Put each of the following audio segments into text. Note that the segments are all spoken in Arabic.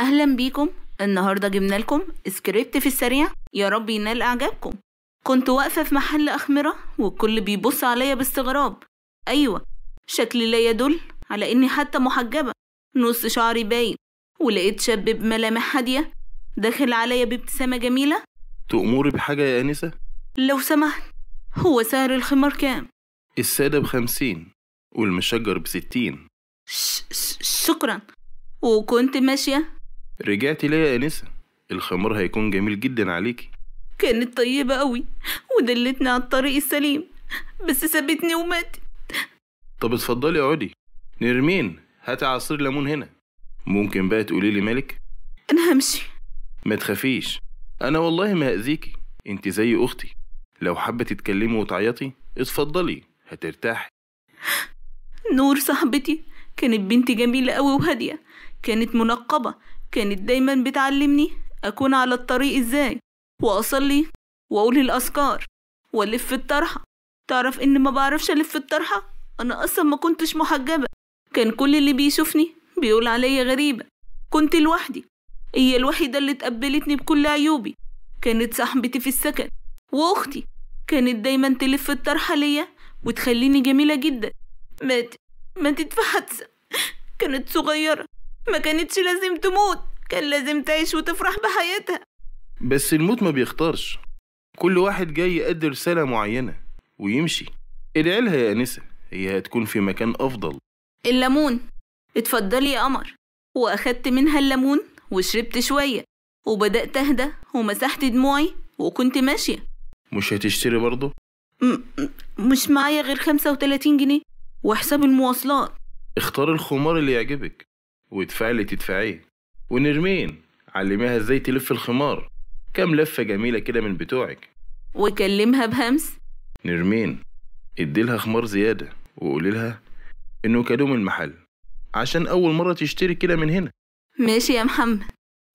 أهلا بيكم النهاردة جبنا لكم سكريبت في السريع يا رب ينال إعجابكم كنت واقفة في محل أخمرة والكل بيبص عليا باستغراب أيوة شكلي لا يدل على إني حتى محجبة نص شعري باين ولقيت شاب بملامح هادية داخل عليا بابتسامة جميلة تأمري بحاجة يا أنسة؟ لو سمحت هو سعر الخمار كام؟ السادة بخمسين والمشجر بستين ش- ش- شكرا وكنت ماشية رجعتي ليا يا انسه الخمار هيكون جميل جدا عليكي كانت طيبة قوي ودلتني على الطريق السليم بس سابتني ومات طب اتفضلي اقعدي نرمين هاتي عصير ليمون هنا ممكن بقى تقولي لي مالك انا همشي ما تخافيش انا والله ما هاذيكي انت زي اختي لو حابه تتكلمي وتعيطي اتفضلي هترتاحي نور صاحبتي كانت بنت جميله قوي وهاديه كانت منقبه كانت دايما بتعلمني أكون على الطريق إزاي وأصلي وأقول الأذكار وألف الطرحة تعرف إن ما بعرفش ألف الطرحة أنا أصلا ما كنتش محجبة كان كل اللي بيشوفني بيقول عليا غريبة كنت لوحدي هي الوحيدة اللي تقبلتني بكل عيوبي كانت صاحبتي في السكن وأختي كانت دايما تلف الطرحة ليا وتخليني جميلة جدا ماتت ماتت في حادثة كانت صغيرة ما كانتش لازم تموت كان لازم تعيش وتفرح بحياتها بس الموت ما بيختارش كل واحد جاي يأدي رسالة معينة ويمشي ادعي لها يا أنسة هي هتكون في مكان أفضل الليمون اتفضلي يا قمر وأخدت منها الليمون وشربت شوية وبدأت أهدى ومسحت دموعي وكنت ماشية مش هتشتري برضه؟ مش معايا غير خمسة وتلاتين جنيه وحساب المواصلات اختار الخمار اللي يعجبك وادفع تدفعيه ونرمين علميها ازاي تلف الخمار كم لفة جميلة كده من بتوعك وكلمها بهمس نرمين اديلها خمار زيادة وقولي لها انه كادو من المحل عشان اول مرة تشتري كده من هنا ماشي يا محمد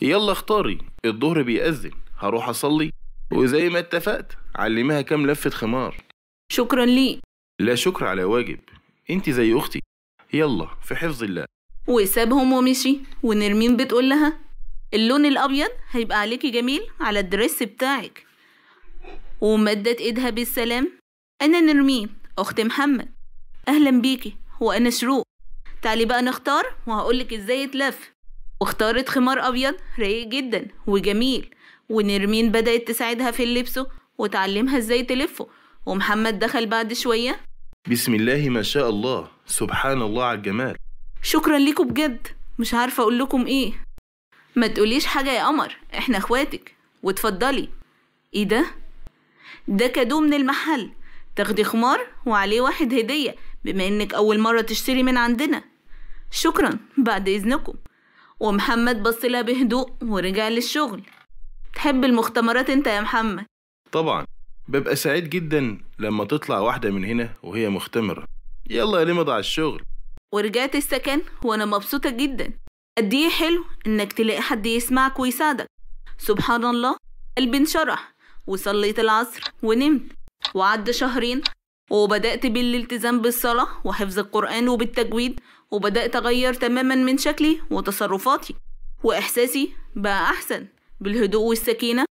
يلا اختاري الظهر بيأذن هروح اصلي وزي ما اتفقت علميها كم لفة خمار شكرا ليك لا شكر على واجب انت زي اختي يلا في حفظ الله وسابهم ومشي ونرمين بتقول لها اللون الابيض هيبقى عليكي جميل على الدرس بتاعك ومدت ايدها بالسلام انا نرمين اخت محمد اهلا بيكي وانا شروق تعالي بقى نختار وهقولك ازاي تلف واختارت خمار ابيض رايق جدا وجميل ونرمين بدأت تساعدها في لبسه وتعلمها ازاي تلفه ومحمد دخل بعد شوية بسم الله ما شاء الله سبحان الله على الجمال شكرا ليكوا بجد مش عارفه اقول لكم ايه ما تقوليش حاجه يا قمر احنا اخواتك واتفضلي ايه ده ده كادو من المحل تاخدي خمار وعليه واحد هديه بما انك اول مره تشتري من عندنا شكرا بعد اذنكم ومحمد بص لها بهدوء ورجع للشغل تحب المختمرات انت يا محمد طبعا ببقى سعيد جدا لما تطلع واحده من هنا وهي مختمره يلا يا لمض على الشغل ورجعت السكن وأنا مبسوطة جدا قد إيه حلو إنك تلاقي حد يسمعك ويساعدك سبحان الله قلبي انشرح وصليت العصر ونمت وعد شهرين وبدأت بالالتزام بالصلاة وحفظ القرآن وبالتجويد وبدأت أغير تماما من شكلي وتصرفاتي وإحساسي بقى أحسن بالهدوء والسكينة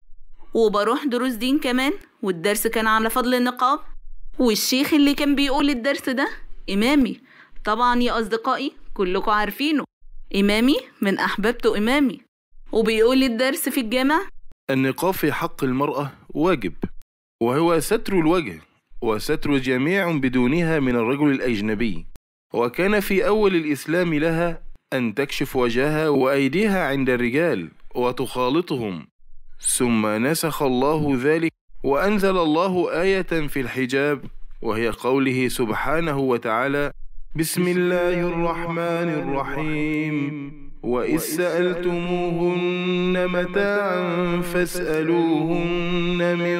وبروح دروس دين كمان والدرس كان على فضل النقاب والشيخ اللي كان بيقول الدرس ده إمامي طبعا يا أصدقائي كلكم عارفينه إمامي من أحببته إمامي وبيقول الدرس في الجامع النقاب في حق المرأة واجب وهو ستر الوجه وستر جميع بدونها من الرجل الأجنبي وكان في أول الإسلام لها أن تكشف وجهها وأيديها عند الرجال وتخالطهم ثم نسخ الله ذلك وأنزل الله آية في الحجاب وهي قوله سبحانه وتعالى بسم الله الرحمن الرحيم وإذ سألتموهن متاعا فاسألوهن من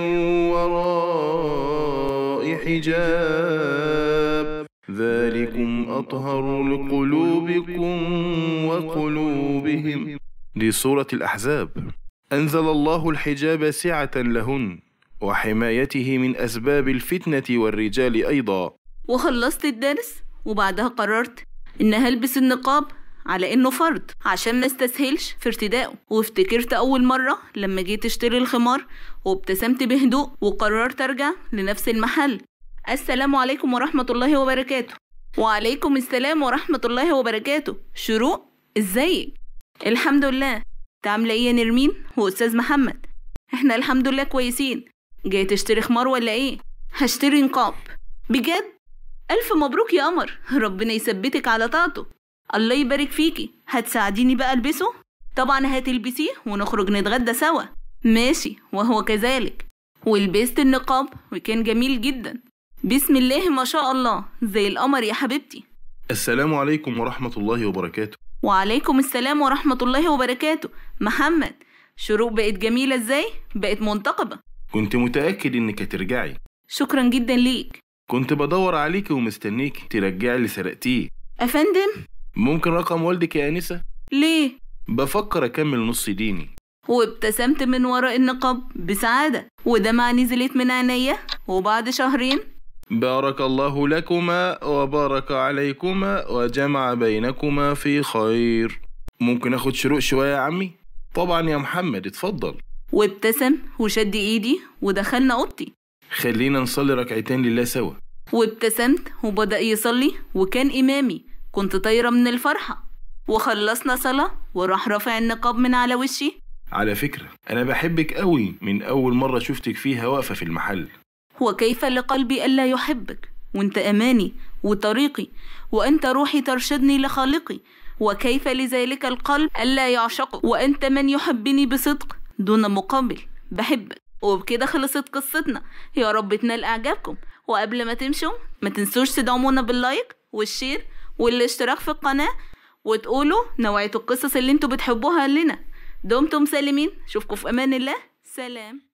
وراء حجاب ذلكم أطهر لقلوبكم وقلوبهم دي سورة الأحزاب أنزل الله الحجاب سعة لهن وحمايته من أسباب الفتنة والرجال أيضا وخلصت الدرس؟ وبعدها قررت إن هلبس النقاب على إنه فرض عشان ما استسهلش في ارتدائه وافتكرت أول مرة لما جيت اشتري الخمار وابتسمت بهدوء وقررت أرجع لنفس المحل السلام عليكم ورحمة الله وبركاته وعليكم السلام ورحمة الله وبركاته شروق ازيك الحمد لله تعمل ايه يا نرمين واستاذ محمد احنا الحمد لله كويسين جاي تشتري خمار ولا ايه هشتري نقاب بجد ألف مبروك يا قمر ربنا يثبتك على طاعته الله يبارك فيكي هتساعديني بقى ألبسه؟ طبعا هتلبسيه ونخرج نتغدى سوا ماشي وهو كذلك ولبست النقاب وكان جميل جدا بسم الله ما شاء الله زي القمر يا حبيبتي السلام عليكم ورحمة الله وبركاته وعليكم السلام ورحمة الله وبركاته محمد شروق بقت جميلة ازاي؟ بقت منتقبة كنت متأكد انك هترجعي شكرا جدا ليك كنت بدور عليكي ومستنيكي ترجعي اللي سرقتيه أفندم؟ ممكن رقم والدك يا أنسة؟ ليه؟ بفكر أكمل نص ديني وابتسمت من وراء النقاب بسعادة ودمع نزلت من عينيا وبعد شهرين بارك الله لكما وبارك عليكما وجمع بينكما في خير ممكن اخد شروق شوية يا عمي؟ طبعا يا محمد اتفضل وابتسم وشد ايدي ودخلنا اوضتي خلينا نصلي ركعتين لله سوا وابتسمت وبدأ يصلي وكان إمامي كنت طايرة من الفرحة وخلصنا صلاة وراح رافع النقاب من على وشي على فكرة أنا بحبك قوي من أول مرة شفتك فيها واقفة في المحل وكيف لقلبي ألا يحبك وأنت أماني وطريقي وأنت روحي ترشدني لخالقي وكيف لذلك القلب ألا يعشق وأنت من يحبني بصدق دون مقابل بحبك وبكده خلصت قصتنا يا رب تنال اعجابكم وقبل ما تمشوا ما تنسوش تدعمونا باللايك والشير والاشتراك في القناة وتقولوا نوعية القصص اللي انتوا بتحبوها لنا دمتم سالمين شوفكم في امان الله سلام